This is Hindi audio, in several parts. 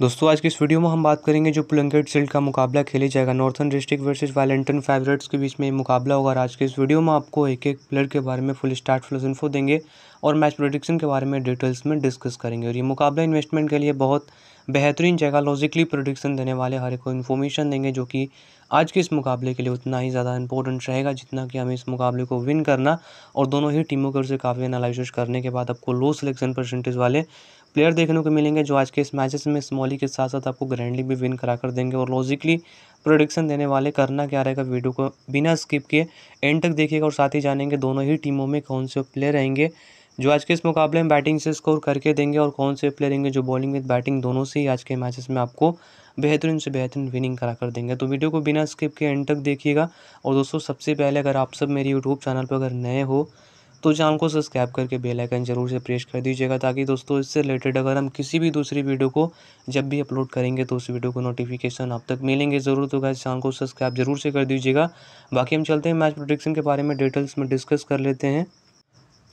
दोस्तों आज की इस वीडियो में हम बात करेंगे जो पुलंकेट सिल्ड का मुकाबला खेले जाएगा नॉर्थन डिस्ट्रिक्ट वर्सेस वैलेंटन फेवरेट्स के बीच में मुकाबला होगा और आज के इस वीडियो में आपको एक एक प्लेयर के बारे में फुल स्टार्ट फुल इन्फो देंगे और मैच प्रोडिक्शन के बारे में डिटेल्स में डिस्कस करेंगे और ये मुकाबला इन्वेस्टमेंट के लिए बहुत बेहतरीन जगह लॉजिकली प्रोडिक्शन देने वाले हर एक को इन्फॉर्मेशन देंगे जो कि आज के इस मुकाबले के लिए उतना ही ज़्यादा इंपॉर्टेंट रहेगा जितना कि हमें इस मुकाबले को विन करना और दोनों ही टीमों की ओर से काफ़ी एनालिस करने के बाद आपको लो सिलेक्शन परसेंटेज वाले प्लेयर देखने को मिलेंगे जो आज के इस मैचेस में स्मॉली के साथ साथ आपको ग्रैंडली भी विन करा कर देंगे और लॉजिकली प्रोडिक्शन देने वाले करना क्या रहेगा वीडियो को बिना स्किप किए एंड तक देखिएगा और साथ ही जानेंगे दोनों ही टीमों में कौन से प्लेयर रहेंगे जो आज के इस मुकाबले में बैटिंग से स्कोर करके देंगे और कौन से प्लेयर रहेंगे जो बॉलिंग विद बैटिंग दोनों से ही आज के मैचेस में आपको बेहतरीन से बेहतरीन विनिंग करा कर देंगे तो वीडियो को बिना स्किप के एंड तक देखिएगा और दोस्तों सबसे पहले अगर आप सब मेरे यूट्यूब चैनल पर अगर नए हो तो चैनल को सब्सक्राइब करके बेल आइकन जरूर से प्रेस कर दीजिएगा ताकि दोस्तों इससे रिलेटेड अगर हम किसी भी दूसरी वीडियो को जब भी अपलोड करेंगे तो उस वीडियो को नोटिफिकेशन आप तक मिलेंगे ज़रूर तो गाइज चैनल को सब्सक्राइब जरूर से कर दीजिएगा बाकी हम चलते हैं मैच प्रोडिक्शन के बारे में डिटेल्स में डिस्कस कर लेते हैं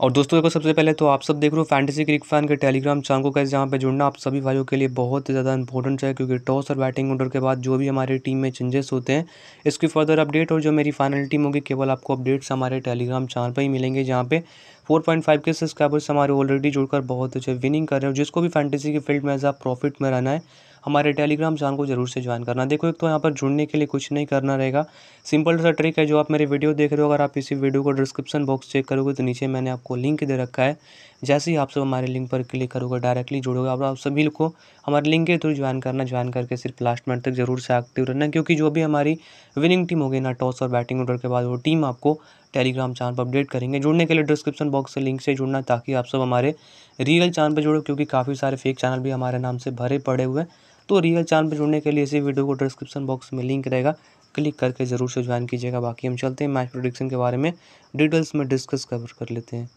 और दोस्तों देखो सबसे पहले तो आप सब देख रहे हो फैंटेसी क्रिक फैन के टेलीग्राम चैनल को कैसे जहाँ पे जुड़ना आप सभी भाइयों के लिए बहुत ही ज़्यादा इंपॉर्टेंट है क्योंकि टॉस और बैटिंग ऑर्डर के बाद जो भी हमारे टीम में चेंजेस होते हैं इसकी फर्दर अपडेट और जो मेरी फाइनल टीम होगी केवल आपको अपडेट्स हमारे टेलीग्राम चैनल पर ही मिलेंगे जहाँ पे फाइव के सब्सक्राइबर्स हमारे ऑलरेडी जुड़कर बहुत अच्छे विनिंग कर रहे हो जिसको भी फैंटेसी के फील्ड में एज आ प्रॉफिट में रहना है हमारे टेलीग्राम चैनल को जरूर से ज्वाइन करना देखो एक तो यहाँ पर जुड़ने के लिए कुछ नहीं करना रहेगा सिंपल सा ट्रिक है जो आप मेरे वीडियो देख रहे हो अगर आप इसी वीडियो को डिस्क्रिप्शन बॉक्स चेक करोगे तो नीचे मैंने आपको लिंक दे रखा है जैसे ही आप सब हमारे लिंक पर क्लिक करोगे डायरेक्टली जुड़ोगे और आप सभी को हमारे लिंक के थ्रू ज्वाइन करना ज्वाइन करके सिर्फ लास्ट मिनट तक जरूर से एक्टिव रहना क्योंकि जो भी हमारी विनिंग टीम होगी ना टॉस और बैटिंग ऑर्डर के बाद वो टीम आपको टेलीग्राम चैनल पर अपडेट करेंगे जुड़ने के लिए डिस्क्रिप्शन बॉक्स से लिंक से जुड़ना ताकि आप सब हमारे रियल चैनल पर जुड़ो क्योंकि काफ़ी सारे फेक चैनल भी हमारे नाम से भरे पड़े हुए हैं तो रियल चांद पर जुड़ने के लिए इसी वीडियो को डिस्क्रिप्शन बॉक्स में लिंक रहेगा क्लिक करके ज़रूर से ज्वाइन कीजिएगा बाकी हम चलते हैं मैच प्रोडिक्शन के बारे में डिटेल्स में डिस्कस कवर कर लेते हैं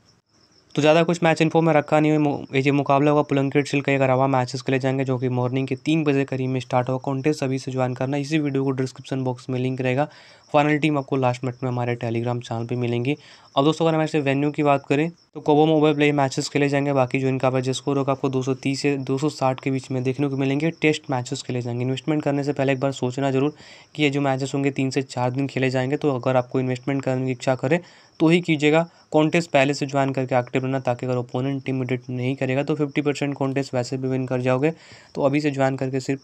तो ज़्यादा कुछ मैच इन्फो में रखा नहीं हुई ये मुकाबला होगा पुलंकेट सिल का एक अरावा मैचेस खेले जाएंगे जो कि मॉर्निंग के तीन बजे करीब में स्टार्ट होगा कॉन्टेस्ट सभी से ज्वाइन करना इसी वीडियो को डिस्क्रिप्शन बॉक्स में लिंक रहेगा फाइनल टीम आपको लास्ट मिनट में हमारे टेलीग्राम चैनल पर मिलेंगी अब दोस्तों अगर हमारे वेन्यू की बात करें तो कोबो मोबाइल प्ले मैचेस खेले जाएंगे बाकी जो इनका एवरेज स्कोर होगा आपको 230 से 260 के बीच में देखने को मिलेंगे टेस्ट मैचेस खेले जाएंगे इन्वेस्टमेंट करने से पहले एक बार सोचना जरूर कि ये जो मैचेस होंगे तीन से चार दिन खेले जाएंगे तो अगर आपको इन्वेस्टमेंट करने की इच्छा करें तो ही कीजिएगा कॉन्टेस्ट पहले से ज्वाइन करके एक्टिव रहना ताकि अगर ओपोनेंट टीम इंटीमिडेट नहीं करेगा तो फिफ्टी परसेंट कॉन्टेस्ट वैसे भी विन कर जाओगे तो अभी से ज्वाइन करके सिर्फ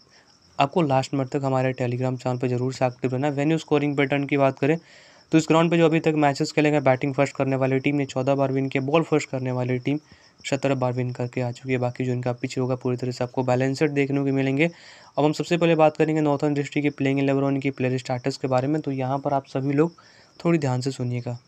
आपको लास्ट मिनट तक हमारे टेलीग्राम चैनल पर जरूर से एक्टिव रहना वेन्यू स्कोरिंग पैटर्न की बात करें तो इस ग्राउंड पे जो अभी तक मैचेस खेलेगा बैटिंग फर्स्ट करने वाली टीम ने चौदह बार विन किया बॉल फर्स्ट करने वाली टीम सत्रह बार विन करके आ चुकी है बाकी जो इनका पिच होगा पूरी तरह से आपको बैलेंसड देखने को मिलेंगे अब हम सबसे पहले बात करेंगे नॉर्थन डिस्ट्रिक्ट की प्लेइंग इलेवन की प्लेयर स्टार्टस के बारे में तो यहाँ पर आप सभी लोग थोड़ी ध्यान से सुनिएगा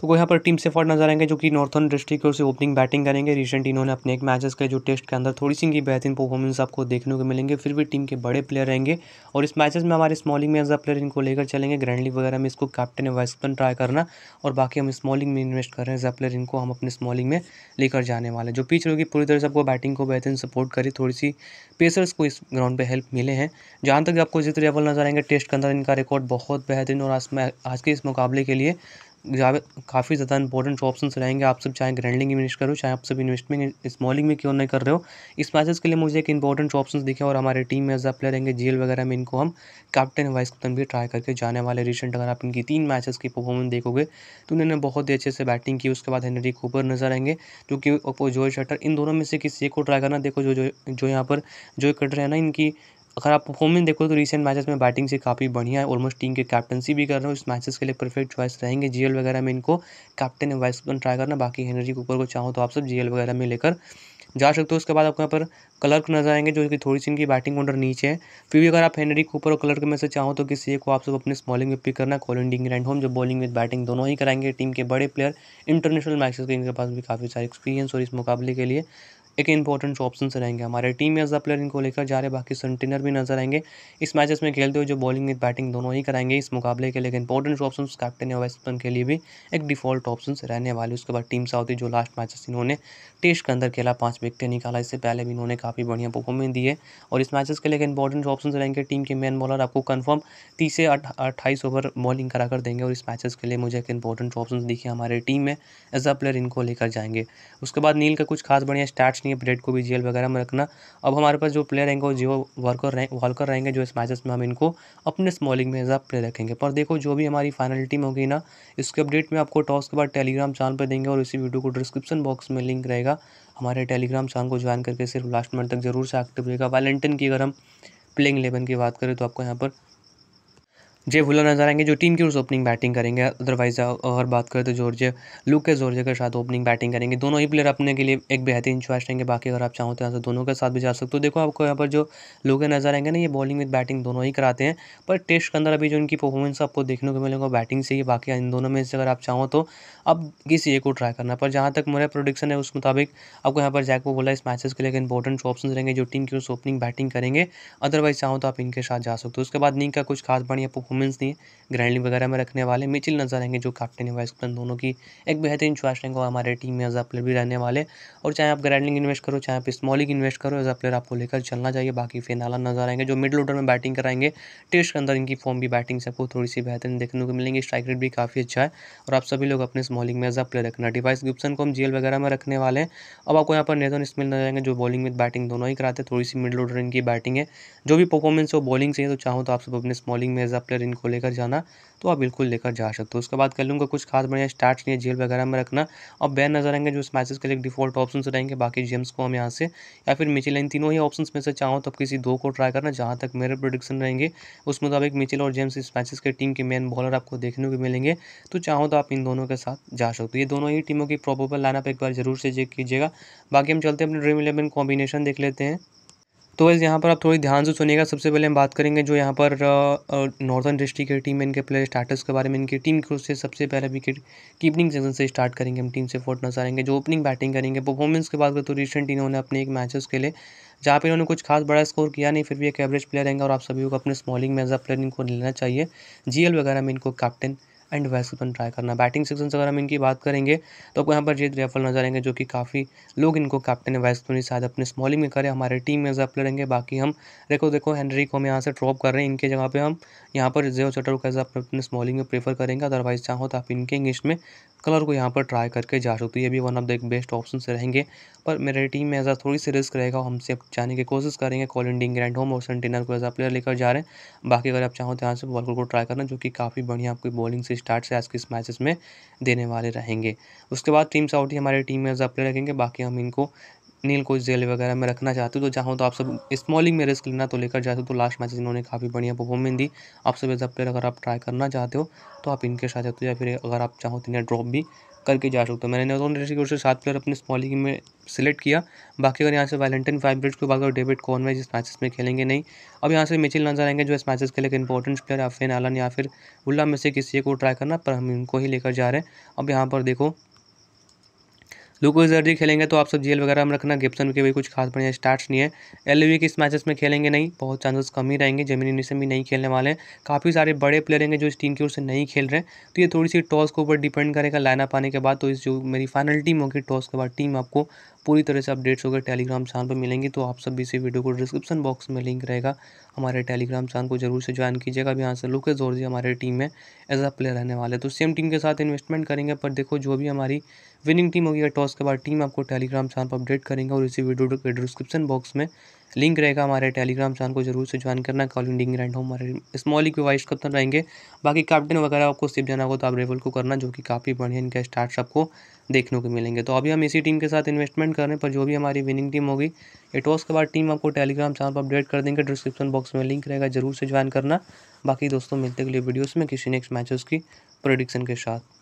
तो वो यहाँ पर टीम सेफर्ट नजर आएंगे जो कि नॉर्थन डिस्ट्रिक्ट ओर से ओपनिंग बैटिंग करेंगे रिसेंट इन्होंने अपने एक मैचेस का जो टेस्ट के अंदर थोड़ी सी इनकी बेहतरीन परफॉर्मेंस आपको देखने को मिलेंगे फिर भी टीम के बड़े प्लेयर रहेंगे और इस मैचेस में हमारे स्मॉलिंग में एज अ प्लेयर इनको लेकर चलेंगे ग्रैंड लीग वगैरह में इसको कैप्टन या बैट्समैन ट्राई करना और बाकी हम स्मॉलिंग में इन्वेस्ट कर रहे हैं एज अ प्लेयर इनको हम अपने स्मॉलिंग में लेकर जाने वाले जो पिच रहेगी पूरी तरह से आपको बैटिंग को बेहतरीन सपोर्ट करे थोड़ी सी पेसर्स को इस ग्राउंड पर हेल्प मिले हैं जहाँ तक आपको जित लेवल नजर आएंगे टेस्ट के अंदर इनका रिकॉर्ड बहुत बेहतरीन और आज के इस मुकाबले के लिए यहाँ काफ़ी ज़्यादा इंपॉर्टेंट ऑप्शन रहेंगे आप सब चाहे ग्रैंडिंग इन्वेस्ट करो चाहे आप सब इन्वेस्टमेंट स्मॉलिंग में क्यों नहीं कर रहे हो इस मैचेस के लिए मुझे एक इंपॉर्टेंट ऑप्शन दिखे और हमारे टीम में एज अ प्लेयर रहेंगे जेल वगैरह में इनको हम कैप्टन वाइस कैप्टन भी ट्राई करके जाने वाले रिसेंट अगर आप इनकी तीन मैचेस की परफॉर्मेंस देखोगे तो इन्होंने बहुत ही अच्छे से बैटिंग की उसके बाद हेनरी कूपर नजर आएंगे जो कि जोए शटर इन दोनों में से किसी एक को ट्राई करना देखो जो जो जो यहाँ पर जो कटर है ना इनकी अगर आप परफॉर्मेंस देखो तो रिसेंट मैचेस में बैटिंग से काफ़ी बढ़िया है ऑलमोस्ट टीम के कैप्टनसी भी कर रहे हो इस मैचेस के लिए परफेक्ट चॉइस रहेंगे जीएल वगैरह में इनको कैप्टन कैप्टन ट्राई करना बाकी हेनरी कुकर को चाहो तो आप सब जीएल वगैरह में लेकर जा सकते हो उसके बाद आपको यहाँ पर क्लर्क नजर आएंगे जो कि थोड़ी सी इनकी बैटिंग ऑर्डर नीचे है फिर भी अगर आप हेनरी कूपर और कलर्क में से चाहो तो किसी को आप सब अपने स्मॉलिंग में पिक करना कॉल डिंग एंड होम जो बॉलिंग विद बैटिंग दोनों ही कराएंगे टीम के बड़े प्लेयर इंटरनेशनल मैचेस के इनके पास भी काफ़ी सारे एक्सपीरियंस और इस मुकाबले के लिए एक इंपॉर्टेंट ऑप्शन रहेंगे हमारे टीम में एज प्लेयर इनको लेकर जा रहे बाकी सेंटिनर भी नजर आएंगे इस मैचेस में खेलते हुए जो बॉलिंग विद बैटिंग दोनों ही कराएंगे इस मुकाबले के लिए इंपॉर्टेंट ऑप्शन कैप्टन या बैट्समैन के लिए भी एक डिफॉल्ट ऑप्शन रहने वाले उसके बाद टीम साउथी जो लास्ट मैचेस इन्होंने टेस्ट के अंदर खेला पाँच विकेट निकाला इससे पहले भी इन्होंने काफ़ी बढ़िया परफॉर्मेंस दी है और इस मैचेस के लिए इंपॉर्टेंट ऑप्शन रहेंगे टीम के मैन बॉलर आपको कन्फर्म तीस से अट्ठाईस ओवर बॉलिंग करा कर देंगे और इस मैचेस के लिए मुझे एक इंपॉर्टेंट ऑप्शन दिखे हमारे टीम में एज अ प्लेयर इनको लेकर जाएंगे उसके बाद नील का कुछ खास बढ़िया स्टैट्स रखेंगे ब्रेड को भी जेल वगैरह में रखना अब हमारे पास जो प्लेयर रहेंगे वो जियो वर्कर रहें वॉलकर रहेंगे जो इस मैचेस में हम इनको अपने स्मॉलिंग में एज प्लेयर रखेंगे पर देखो जो भी हमारी फाइनल टीम होगी ना इसके अपडेट में आपको टॉस के बाद टेलीग्राम चैनल पर देंगे और इसी वीडियो को डिस्क्रिप्शन बॉक्स में लिंक रहेगा हमारे टेलीग्राम चैनल को ज्वाइन करके सिर्फ लास्ट मिनट तक जरूर से एक्टिव रहेगा वैलेंटिन की अगर हम प्लेइंग इलेवन की बात करें तो आपको यहाँ पर जे वुलर नज़र आएंगे जो टीम की ओर से ओपनिंग बैटिंग करेंगे अदरवाइज और बात करें तो जॉर्जे लुक के जॉर्जे के साथ ओपनिंग बैटिंग करेंगे दोनों ही प्लेयर अपने के लिए एक बेहतरीन चॉइस रहेंगे बाकी अगर आप चाहो तो यहाँ से दोनों के साथ भी जा सकते हो देखो आपको यहाँ पर जो लोग नज़र आएंगे ना ये बॉलिंग विद बैटिंग दोनों ही कराते हैं पर टेस्ट के अंदर अभी जो इनकी परफॉर्मेंस आपको देखने को मिलेगा बैटिंग से ही बाकी इन दोनों में से अगर आप चाहो तो अब किसी एक को ट्राई करना पर जहाँ तक मेरा प्रोडिक्शन है उस मुताबिक आपको यहाँ पर जैक वो बोला इस मैचेस के लिए इंपॉर्टेंट ऑप्शन रहेंगे जो टीम की ओर से ओपनिंग बैटिंग करेंगे अदरवाइज चाहो तो आप इनके साथ जा सकते हो उसके बाद नींग का कुछ खास बढ़िया परफॉर्मेंस दी ग्रैंडली वगैरह में रखने वाले मिचिल नजर आएंगे जो कैप्टन है वाइस कैप्टन दोनों की एक बेहतरीन चॉइस रहेंगे हमारे टीम में एज अ प्लेयर भी रहने वाले और चाहे आप ग्रैंडलिंग इन्वेस्ट करो चाहे आप स्मॉलिंग इन्वेस्ट करो एज अ प्लेयर आपको लेकर चलना चाहिए बाकी फेनाला नजर आएंगे जो मिडिल ऑर्डर में बैटिंग कराएंगे टेस्ट के अंदर इनकी फॉर्म भी बैटिंग सबको थोड़ी सी बेहतरीन देखने को मिलेंगे स्ट्राइक रेट भी काफ़ी अच्छा है और आप सभी लोग अपने स्मॉलिंग में एज अ प्लेयर रखना डिवाइस गिप्सन को हम जेल वगैरह में रखने वाले हैं अब आपको यहाँ पर नेथन स्मिल नजर आएंगे जो बॉलिंग विद बैटिंग दोनों ही कराते थोड़ी सी मिडिल ऑर्डर इनकी बैटिंग है जो भी परफॉर्मेंस हो बॉलिंग से तो चाहो तो आप सब अपने स्मॉलिंग में एज अ प्लेयर अगर इनको लेकर जाना तो आप बिल्कुल लेकर जा सकते हो उसके बाद कर लूँगा कुछ खास बढ़िया स्टार्ट नहीं है जेल वगैरह में रखना और बैन नजर आएंगे जो इस मैचेस के लिए डिफॉल्ट ऑप्शन रहेंगे बाकी जेम्स को हम यहाँ से या फिर मिचिल इन तीनों ही ऑप्शन में से चाहो तो किसी दो को ट्राई करना जहाँ तक मेरे प्रोडिक्शन रहेंगे उस मुताबिक मिचिल और जेम्स इस मैचेस के टीम के मेन बॉलर आपको देखने को मिलेंगे तो चाहो तो आप इन दोनों के साथ जा सकते हो ये दोनों ही टीमों की प्रॉपर लाइनअप एक बार जरूर से चेक कीजिएगा बाकी हम चलते हैं अपने ड्रीम इलेवन कॉम्बिनेशन देख लेते हैं तो वैसे यहाँ पर आप थोड़ी ध्यान से सुनिएगा सबसे पहले हम बात करेंगे जो यहाँ पर नॉर्थन डिस्ट्रिक्ट की टीम इनके प्लेयर स्टार्टर्स के बारे में इनकी टीम को से सबसे पहले विकेट कीपनिंग सीजन से स्टार्ट करेंगे हम टीम से फोर्ट नजर आएंगे जो ओपनिंग बैटिंग करेंगे परफॉर्मेंस की बात तो रिसेंट इन्होंने अपने एक मैचेस के लिए जहाँ पर इन्होंने कुछ खास बड़ा स्कोर किया नहीं फिर भी एक एवरेज प्लेयर रहेंगे और आप सभी को अपने स्मॉलिंग में एज अ प्लेयर इनको लेना चाहिए जी वगैरह में इनको कैप्टन एंड वेसलपन ट्राई तो करना बैटिंग सेक्शन से अगर हम इनकी बात करेंगे तो आपको यहाँ पर जीत रेफल नजर आएंगे जो कि काफ़ी लोग इनको कैप्टन वेसलपन की शायद अपने स्मॉलिंग में करें हमारे टीम में एज लड़ेंगे बाकी हम देखो देखो हैंनरी को हम यहाँ से ड्रॉप कर रहे हैं इनके जगह पर हम यहाँ पर जेव चटर को एज अपने स्मॉलिंग में प्रेफर करेंगे अदरवाइज चाहो तो आप इनके इंग्लिश में कलर को यहाँ पर ट्राई करके जा सकते हो ये भी वन ऑफ द एक बेस्ट ऑप्शन रहेंगे पर मेरे टीम में ऐसा थोड़ी सी रिस्क रहेगा हमसे जाने की कोशिश करेंगे कॉलिंडिंग ग्रैंड होम और सेंटिनर को ऐसा प्लेयर लेकर जा रहे हैं बाकी अगर आप चाहो तो यहाँ से वॉलकर को ट्राई करना जो कि काफ़ी बढ़िया आपकी बॉलिंग से स्टार्ट से आज के इस मैचेस में देने वाले रहेंगे उसके बाद टीम्स आउट ही हमारे टीम में ऐसा प्लेयर रखेंगे बाकी हम इनको नील कोच जेल वगैरह में रखना चाहते हो तो चाहो तो आप सब स्मॉलिंग में रिस्क लेना तो लेकर जाते हो तो लास्ट मैच इन्होंने काफ़ी बढ़िया परफॉर्मेंस दी आप सब एज अ प्लेयर अगर आप ट्राई करना चाहते हो तो आप इनके साथ जाते हो या फिर अगर आप चाहो तो इन्हें ड्रॉप भी करके जा सकते हो मैंने नॉर्थ से सात प्लेयर अपने स्मॉलिंग में सिलेक्ट किया बाकी अगर यहाँ से वैलेंटाइन फाइब्रिज को बात डेविड कॉनवे जिस मैचेस में खेलेंगे नहीं अब यहाँ से मिचिल नजर आएंगे जो इस मैचेस के लिए इंपॉर्टेंट प्लेयर आफेन आलन या फिर उल्ला में से किसी को ट्राई करना पर हम इनको ही लेकर जा रहे हैं अब यहाँ पर देखो लुको जर्जी खेलेंगे तो आप सब जेल वगैरह में रखना गिप्सन के भी कुछ खास बढ़िया स्टार्ट नहीं है एल के इस मैचेस में खेलेंगे नहीं बहुत चांसेस कम ही रहेंगे जमीनी निशम भी नहीं खेलने वाले हैं काफ़ी सारे बड़े प्लेयर हैं जो इस टीम की ओर से नहीं खेल रहे तो ये थोड़ी सी टॉस के ऊपर डिपेंड करेगा लाइनअप आने के बाद तो इस जो मेरी फाइनल टीम होगी टॉस के बाद टीम आपको पूरी तरह से अपडेट्स होकर टेलीग्राम चैनल पर मिलेंगे तो आप सभी से वीडियो को डिस्क्रिप्शन बॉक्स में लिंक रहेगा हमारे टेलीग्राम चैनल को जरूर से ज्वाइन कीजिएगा अभी यहाँ से लुकेश जोरजी हमारे टीम में एज अ प्लेयर रहने वाले तो सेम टीम के साथ इन्वेस्टमेंट करेंगे पर देखो जो भी हमारी विनिंग टीम होगी टॉस के बाद टीम आपको टेलीग्राम चैनल पर अपडेट करेंगे और इसी वीडियो के डिस्क्रिप्शन बॉक्स में लिंक रहेगा हमारे टेलीग्राम चैनल को जरूर से ज्वाइन करना कॉलिंग ग्रैंड होम हमारे स्मॉल लीग वाइस कप्तन रहेंगे बाकी कैप्टन वगैरह आपको सिर्फ जाना हो तो आप रेवल को करना जो कि काफ़ी बढ़िया इनका स्टार्ट सबको देखने को मिलेंगे तो अभी हम इसी टीम के साथ इन्वेस्टमेंट हैं पर जो भी हमारी विनिंग टीम होगी एटोस के बाद टीम आपको टेलीग्राम चैनल पर अपडेट कर देंगे डिस्क्रिप्शन बॉक्स में लिंक रहेगा जरूर से ज्वाइन करना बाकी दोस्तों मिलते अगले वीडियोज में किसी नेक्स्ट मैचेस की प्रोडिक्शन के साथ